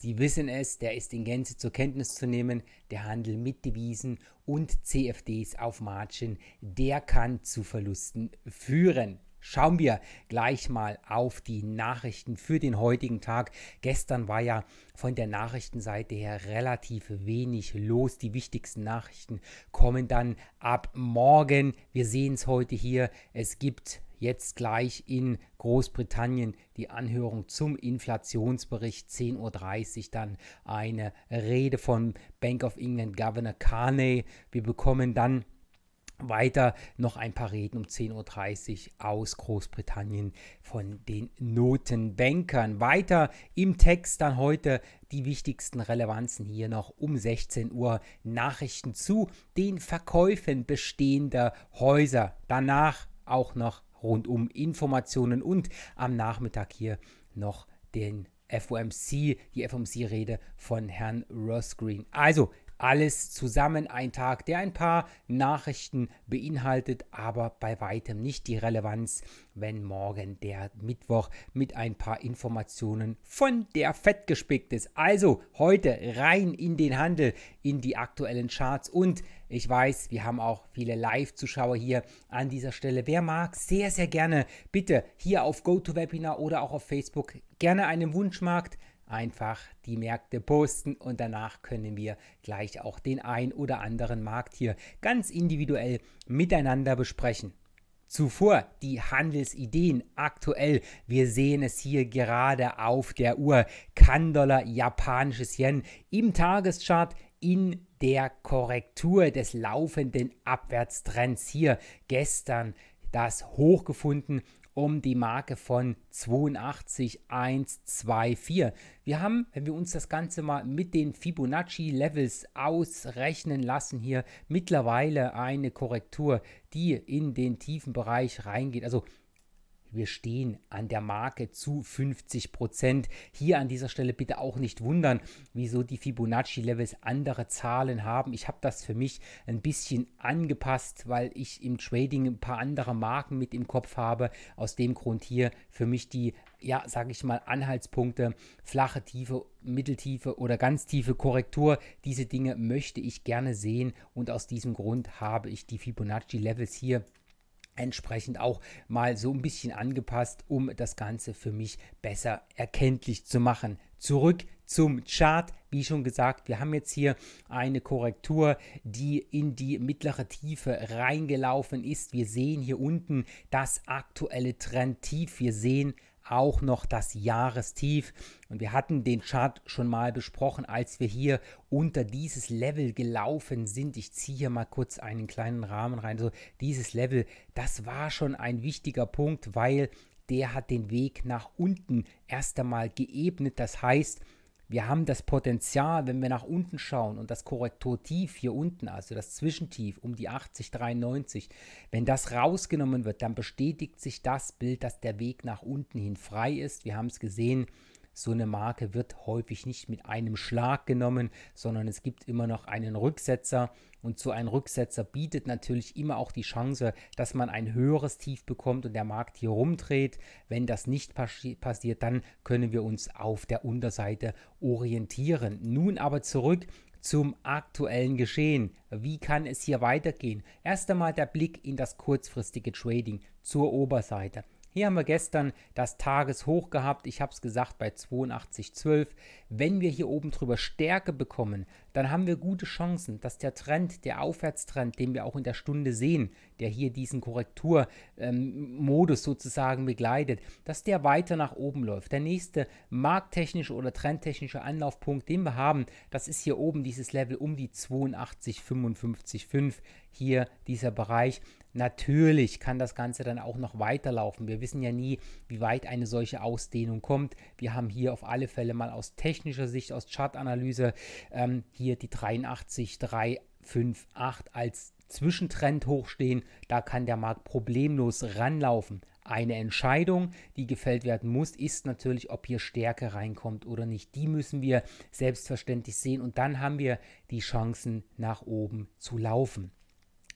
Sie wissen es, der ist in Gänze zur Kenntnis zu nehmen. Der Handel mit Devisen und CFDs auf Margin, der kann zu Verlusten führen. Schauen wir gleich mal auf die Nachrichten für den heutigen Tag. Gestern war ja von der Nachrichtenseite her relativ wenig los. Die wichtigsten Nachrichten kommen dann ab morgen. Wir sehen es heute hier. Es gibt jetzt gleich in Großbritannien die Anhörung zum Inflationsbericht 10.30 Uhr dann eine Rede von Bank of England Governor Carney. Wir bekommen dann weiter noch ein paar Reden um 10.30 Uhr aus Großbritannien von den Notenbankern. Weiter im Text dann heute die wichtigsten Relevanzen hier noch um 16 Uhr Nachrichten zu den Verkäufen bestehender Häuser. Danach auch noch rundum Informationen und am Nachmittag hier noch den FOMC, die FOMC-Rede von Herrn Ross Green. Also alles zusammen ein Tag, der ein paar Nachrichten beinhaltet, aber bei weitem nicht die Relevanz, wenn morgen der Mittwoch mit ein paar Informationen von der Fett gespickt ist. Also heute rein in den Handel, in die aktuellen Charts und ich weiß, wir haben auch viele Live-Zuschauer hier an dieser Stelle. Wer mag, sehr, sehr gerne bitte hier auf GoToWebinar oder auch auf Facebook gerne einen Wunschmarkt einfach die Märkte posten und danach können wir gleich auch den ein oder anderen Markt hier ganz individuell miteinander besprechen. Zuvor die Handelsideen aktuell. Wir sehen es hier gerade auf der Uhr. kan japanisches Yen im Tageschart in der Korrektur des laufenden Abwärtstrends hier gestern das Hoch gefunden um die Marke von 82,124. Wir haben, wenn wir uns das Ganze mal mit den Fibonacci-Levels ausrechnen lassen, hier mittlerweile eine Korrektur, die in den tiefen Bereich reingeht. Also wir stehen an der Marke zu 50 Prozent. Hier an dieser Stelle bitte auch nicht wundern, wieso die Fibonacci-Levels andere Zahlen haben. Ich habe das für mich ein bisschen angepasst, weil ich im Trading ein paar andere Marken mit im Kopf habe. Aus dem Grund hier für mich die, ja, sage ich mal, Anhaltspunkte, flache Tiefe, Mitteltiefe oder ganz tiefe Korrektur. Diese Dinge möchte ich gerne sehen und aus diesem Grund habe ich die Fibonacci-Levels hier entsprechend auch mal so ein bisschen angepasst, um das Ganze für mich besser erkenntlich zu machen. Zurück zum Chart. Wie schon gesagt, wir haben jetzt hier eine Korrektur, die in die mittlere Tiefe reingelaufen ist. Wir sehen hier unten das aktuelle Trendtief. Wir sehen, auch noch das Jahrestief. Und wir hatten den Chart schon mal besprochen, als wir hier unter dieses Level gelaufen sind. Ich ziehe hier mal kurz einen kleinen Rahmen rein. Also dieses Level, das war schon ein wichtiger Punkt, weil der hat den Weg nach unten erst einmal geebnet. Das heißt, wir haben das Potenzial, wenn wir nach unten schauen und das Korrekturtief hier unten, also das Zwischentief um die 80, 93, wenn das rausgenommen wird, dann bestätigt sich das Bild, dass der Weg nach unten hin frei ist. Wir haben es gesehen, so eine Marke wird häufig nicht mit einem Schlag genommen, sondern es gibt immer noch einen Rücksetzer. Und so ein Rücksetzer bietet natürlich immer auch die Chance, dass man ein höheres Tief bekommt und der Markt hier rumdreht. Wenn das nicht passi passiert, dann können wir uns auf der Unterseite orientieren. Nun aber zurück zum aktuellen Geschehen. Wie kann es hier weitergehen? Erst einmal der Blick in das kurzfristige Trading zur Oberseite. Hier haben wir gestern das Tageshoch gehabt. Ich habe es gesagt bei 82,12. Wenn wir hier oben drüber Stärke bekommen, dann haben wir gute Chancen, dass der Trend, der Aufwärtstrend, den wir auch in der Stunde sehen, der hier diesen Korrekturmodus ähm, sozusagen begleitet, dass der weiter nach oben läuft. Der nächste markttechnische oder trendtechnische Anlaufpunkt, den wir haben, das ist hier oben dieses Level um die 82,55,5. Hier dieser Bereich. Natürlich kann das Ganze dann auch noch weiterlaufen. Wir wissen ja nie, wie weit eine solche Ausdehnung kommt. Wir haben hier auf alle Fälle mal aus technischer Sicht, aus Chartanalyse, ähm, hier die 83,358 als Zwischentrend hochstehen. Da kann der Markt problemlos ranlaufen. Eine Entscheidung, die gefällt werden muss, ist natürlich, ob hier Stärke reinkommt oder nicht. Die müssen wir selbstverständlich sehen und dann haben wir die Chancen nach oben zu laufen.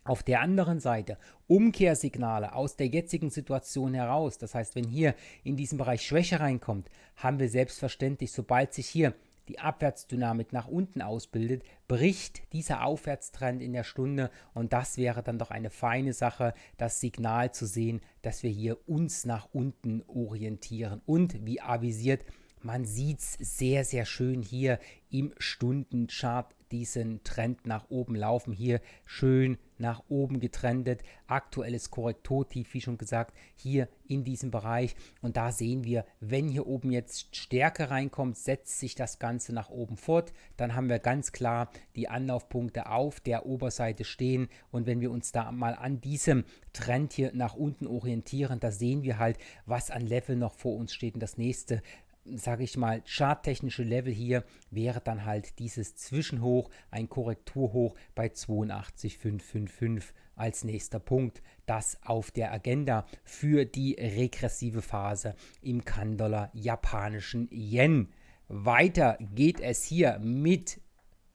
Auf der anderen Seite Umkehrsignale aus der jetzigen Situation heraus. Das heißt, wenn hier in diesem Bereich Schwäche reinkommt, haben wir selbstverständlich, sobald sich hier die Abwärtsdynamik nach unten ausbildet, bricht dieser Aufwärtstrend in der Stunde und das wäre dann doch eine feine Sache, das Signal zu sehen, dass wir hier uns nach unten orientieren und wie avisiert man sieht es sehr, sehr schön hier im Stundenchart diesen Trend nach oben laufen. Hier schön nach oben getrendet. Aktuelles Korrekturtief, wie schon gesagt, hier in diesem Bereich. Und da sehen wir, wenn hier oben jetzt Stärke reinkommt, setzt sich das Ganze nach oben fort. Dann haben wir ganz klar die Anlaufpunkte auf der Oberseite stehen. Und wenn wir uns da mal an diesem Trend hier nach unten orientieren, da sehen wir halt, was an Level noch vor uns steht. Und das nächste sage ich mal, charttechnische Level hier wäre dann halt dieses Zwischenhoch, ein Korrekturhoch bei 82,555 als nächster Punkt. Das auf der Agenda für die regressive Phase im kan japanischen Yen. Weiter geht es hier mit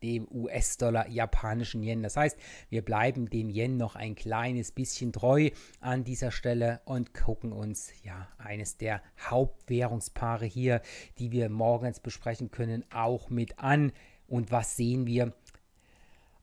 dem US-Dollar, japanischen Yen. Das heißt, wir bleiben dem Yen noch ein kleines bisschen treu an dieser Stelle und gucken uns ja eines der Hauptwährungspaare hier, die wir morgens besprechen können, auch mit an. Und was sehen wir?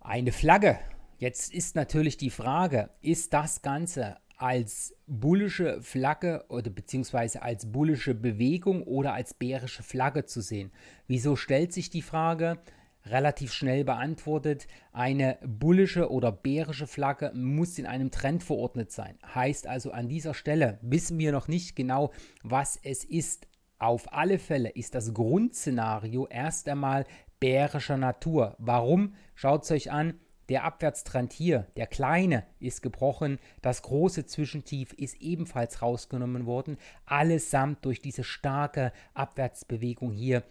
Eine Flagge. Jetzt ist natürlich die Frage, ist das Ganze als bullische Flagge oder beziehungsweise als bullische Bewegung oder als bärische Flagge zu sehen? Wieso stellt sich die Frage? relativ schnell beantwortet. Eine bullische oder bärische Flagge muss in einem Trend verordnet sein. Heißt also, an dieser Stelle wissen wir noch nicht genau, was es ist. Auf alle Fälle ist das Grundszenario erst einmal bärischer Natur. Warum? Schaut es euch an. Der Abwärtstrend hier, der kleine, ist gebrochen. Das große Zwischentief ist ebenfalls rausgenommen worden. Allesamt durch diese starke Abwärtsbewegung hier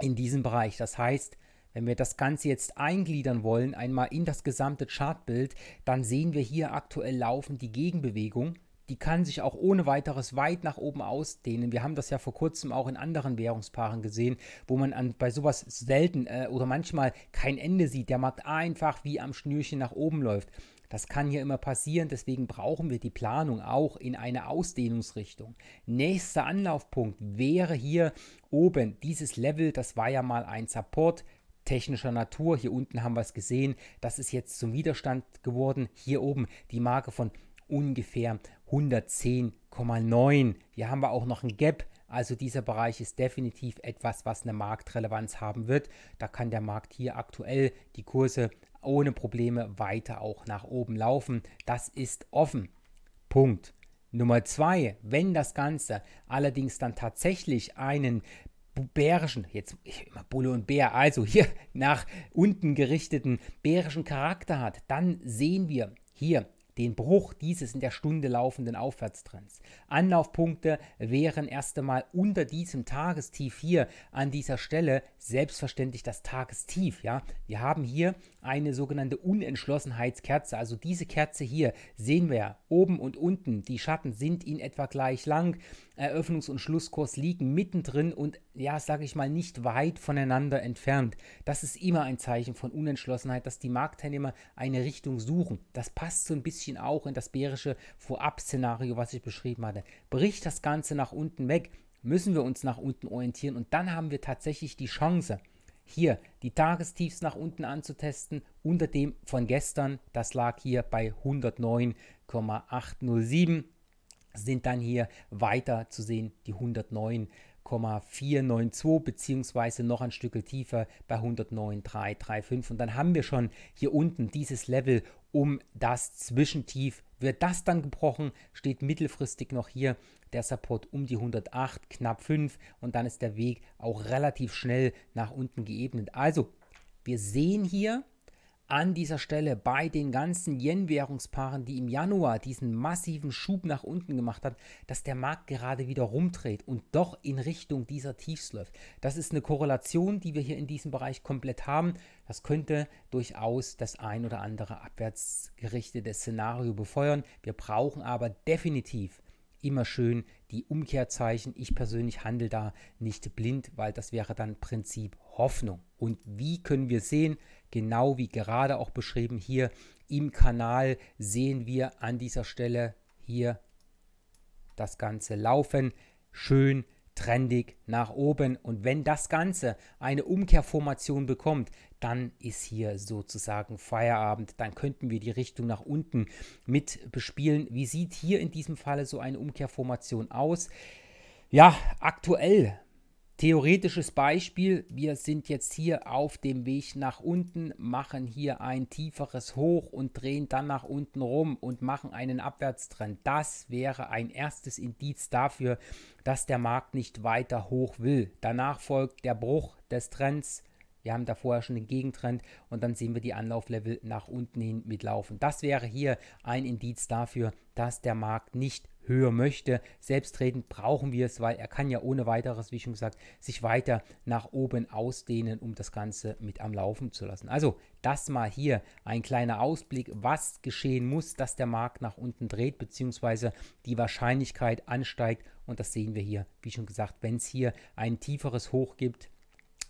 in diesem Bereich. Das heißt, wenn wir das Ganze jetzt eingliedern wollen, einmal in das gesamte Chartbild, dann sehen wir hier aktuell laufend die Gegenbewegung. Die kann sich auch ohne weiteres weit nach oben ausdehnen. Wir haben das ja vor kurzem auch in anderen Währungspaaren gesehen, wo man an, bei sowas selten äh, oder manchmal kein Ende sieht. Der Markt einfach wie am Schnürchen nach oben läuft. Das kann hier immer passieren, deswegen brauchen wir die Planung auch in eine Ausdehnungsrichtung. Nächster Anlaufpunkt wäre hier oben dieses Level, das war ja mal ein Support, technischer Natur. Hier unten haben wir es gesehen. Das ist jetzt zum Widerstand geworden. Hier oben die Marke von ungefähr 110,9. Hier haben wir auch noch ein Gap. Also dieser Bereich ist definitiv etwas, was eine Marktrelevanz haben wird. Da kann der Markt hier aktuell die Kurse ohne Probleme weiter auch nach oben laufen. Das ist offen. Punkt. Nummer zwei, wenn das Ganze allerdings dann tatsächlich einen bärischen, jetzt immer Bulle und Bär, also hier nach unten gerichteten bärischen Charakter hat, dann sehen wir hier den Bruch dieses in der Stunde laufenden Aufwärtstrends. Anlaufpunkte wären erst einmal unter diesem Tagestief hier an dieser Stelle selbstverständlich das Tagestief. Ja, wir haben hier eine sogenannte Unentschlossenheitskerze. Also diese Kerze hier sehen wir ja oben und unten. Die Schatten sind in etwa gleich lang. Eröffnungs- und Schlusskurs liegen mittendrin und ja, sage ich mal, nicht weit voneinander entfernt. Das ist immer ein Zeichen von Unentschlossenheit, dass die Marktteilnehmer eine Richtung suchen. Das passt so ein bisschen auch in das bärische Vorab-Szenario, was ich beschrieben hatte. Bricht das Ganze nach unten weg, müssen wir uns nach unten orientieren und dann haben wir tatsächlich die Chance, hier die Tagestiefs nach unten anzutesten, unter dem von gestern, das lag hier bei 109,807, sind dann hier weiter zu sehen die 109. 109,492 beziehungsweise noch ein Stück tiefer bei 109,335 und dann haben wir schon hier unten dieses Level um das Zwischentief wird das dann gebrochen, steht mittelfristig noch hier der Support um die 108, knapp 5 und dann ist der Weg auch relativ schnell nach unten geebnet. Also, wir sehen hier an dieser Stelle bei den ganzen Yen-Währungspaaren, die im Januar diesen massiven Schub nach unten gemacht hat, dass der Markt gerade wieder rumdreht und doch in Richtung dieser Tiefs läuft. Das ist eine Korrelation, die wir hier in diesem Bereich komplett haben. Das könnte durchaus das ein oder andere abwärtsgerichtete Szenario befeuern. Wir brauchen aber definitiv immer schön die Umkehrzeichen. Ich persönlich handle da nicht blind, weil das wäre dann Prinzip Hoffnung. Und wie können wir sehen? Genau wie gerade auch beschrieben hier im Kanal sehen wir an dieser Stelle hier das Ganze laufen. Schön trendig nach oben. Und wenn das Ganze eine Umkehrformation bekommt, dann ist hier sozusagen Feierabend. Dann könnten wir die Richtung nach unten mit bespielen. Wie sieht hier in diesem Falle so eine Umkehrformation aus? Ja, aktuell Theoretisches Beispiel, wir sind jetzt hier auf dem Weg nach unten, machen hier ein tieferes Hoch und drehen dann nach unten rum und machen einen Abwärtstrend. Das wäre ein erstes Indiz dafür, dass der Markt nicht weiter hoch will. Danach folgt der Bruch des Trends wir haben da vorher schon den Gegentrend und dann sehen wir die Anlauflevel nach unten hin mitlaufen. Das wäre hier ein Indiz dafür, dass der Markt nicht höher möchte. Selbstredend brauchen wir es, weil er kann ja ohne weiteres, wie schon gesagt, sich weiter nach oben ausdehnen, um das Ganze mit am Laufen zu lassen. Also das mal hier ein kleiner Ausblick, was geschehen muss, dass der Markt nach unten dreht, beziehungsweise die Wahrscheinlichkeit ansteigt. Und das sehen wir hier, wie schon gesagt, wenn es hier ein tieferes Hoch gibt,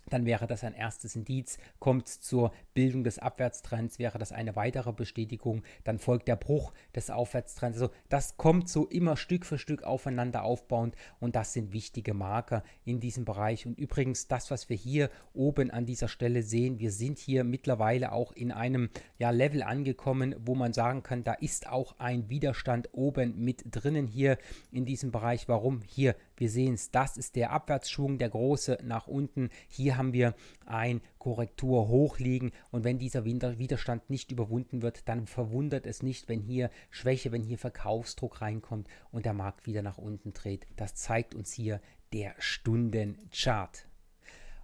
dann wäre das ein erstes Indiz. Kommt zur Bildung des Abwärtstrends, wäre das eine weitere Bestätigung. Dann folgt der Bruch des Aufwärtstrends. Also das kommt so immer Stück für Stück aufeinander aufbauend und das sind wichtige Marker in diesem Bereich. Und übrigens das, was wir hier oben an dieser Stelle sehen, wir sind hier mittlerweile auch in einem ja, Level angekommen, wo man sagen kann, da ist auch ein Widerstand oben mit drinnen hier in diesem Bereich. Warum? Hier wir sehen es, das ist der Abwärtsschwung, der große nach unten. Hier haben wir ein Korrektur hochliegen und wenn dieser Widerstand nicht überwunden wird, dann verwundert es nicht, wenn hier Schwäche, wenn hier Verkaufsdruck reinkommt und der Markt wieder nach unten dreht. Das zeigt uns hier der Stundenchart.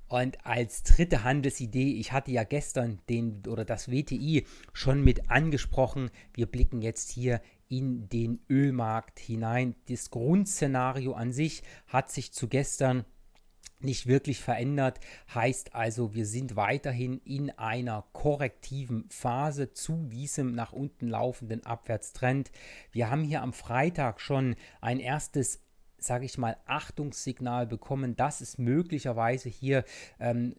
Und als dritte Handelsidee, ich hatte ja gestern den oder das WTI schon mit angesprochen. Wir blicken jetzt hier in den Ölmarkt hinein. Das Grundszenario an sich hat sich zu gestern nicht wirklich verändert. Heißt also, wir sind weiterhin in einer korrektiven Phase zu diesem nach unten laufenden Abwärtstrend. Wir haben hier am Freitag schon ein erstes sage ich mal, Achtungssignal bekommen, dass es möglicherweise hier, ähm,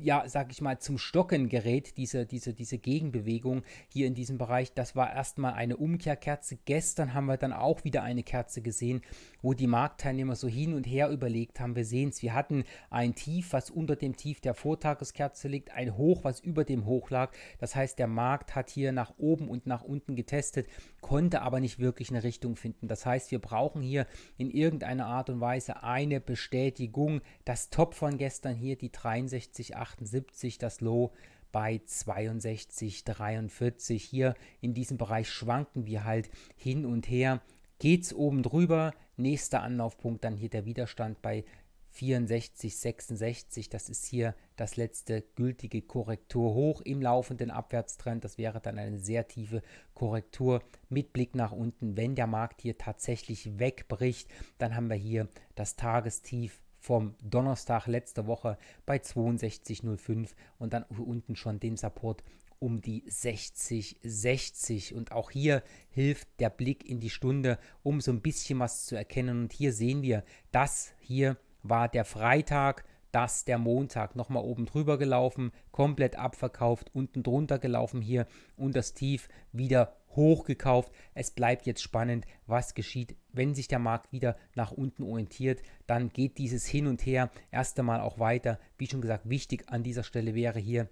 ja, sage ich mal, zum Stocken gerät, diese, diese, diese Gegenbewegung hier in diesem Bereich. Das war erstmal eine Umkehrkerze. Gestern haben wir dann auch wieder eine Kerze gesehen, wo die Marktteilnehmer so hin und her überlegt haben. Wir sehen es, wir hatten ein Tief, was unter dem Tief der Vortageskerze liegt, ein Hoch, was über dem Hoch lag. Das heißt, der Markt hat hier nach oben und nach unten getestet, konnte aber nicht wirklich eine Richtung finden. Das heißt, wir brauchen hier in irgendeiner Art und Weise eine Bestätigung. Das Top von gestern hier, die 63,78, das Low bei 62,43. Hier in diesem Bereich schwanken wir halt hin und her geht es oben drüber. Nächster Anlaufpunkt dann hier der Widerstand bei 64, 66. Das ist hier das letzte gültige Korrektur hoch im laufenden Abwärtstrend. Das wäre dann eine sehr tiefe Korrektur mit Blick nach unten. Wenn der Markt hier tatsächlich wegbricht, dann haben wir hier das Tagestief vom Donnerstag letzte Woche bei 62,05 und dann unten schon den Support um die 60, 60. Und auch hier hilft der Blick in die Stunde, um so ein bisschen was zu erkennen. Und hier sehen wir, das hier war der Freitag, das der Montag. Nochmal oben drüber gelaufen, komplett abverkauft, unten drunter gelaufen hier und das Tief wieder hochgekauft. Es bleibt jetzt spannend, was geschieht, wenn sich der Markt wieder nach unten orientiert. Dann geht dieses Hin und Her erst einmal auch weiter. Wie schon gesagt, wichtig an dieser Stelle wäre hier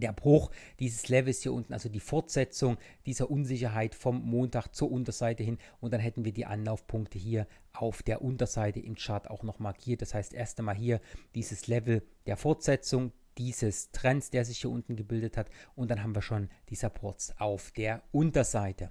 der Bruch dieses Levels hier unten, also die Fortsetzung dieser Unsicherheit vom Montag zur Unterseite hin. Und dann hätten wir die Anlaufpunkte hier auf der Unterseite im Chart auch noch markiert. Das heißt, erst einmal hier dieses Level der Fortsetzung dieses Trends, der sich hier unten gebildet hat. Und dann haben wir schon die Supports auf der Unterseite.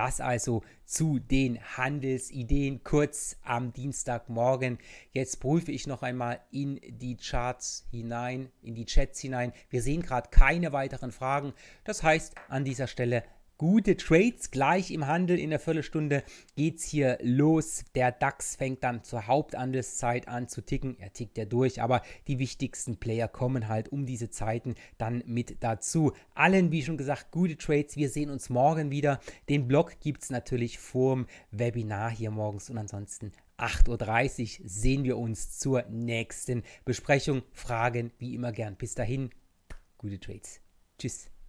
Das also zu den Handelsideen kurz am Dienstagmorgen. Jetzt prüfe ich noch einmal in die Charts hinein, in die Chats hinein. Wir sehen gerade keine weiteren Fragen. Das heißt, an dieser Stelle gute Trades. Gleich im Handel in der Viertelstunde geht es hier los. Der DAX fängt dann zur Haupthandelszeit an zu ticken. Er tickt ja durch, aber die wichtigsten Player kommen halt um diese Zeiten dann mit dazu. Allen, wie schon gesagt, gute Trades. Wir sehen uns morgen wieder. Den Blog gibt es natürlich vorm Webinar hier morgens und ansonsten 8.30 Uhr sehen wir uns zur nächsten Besprechung. Fragen wie immer gern. Bis dahin, gute Trades. Tschüss.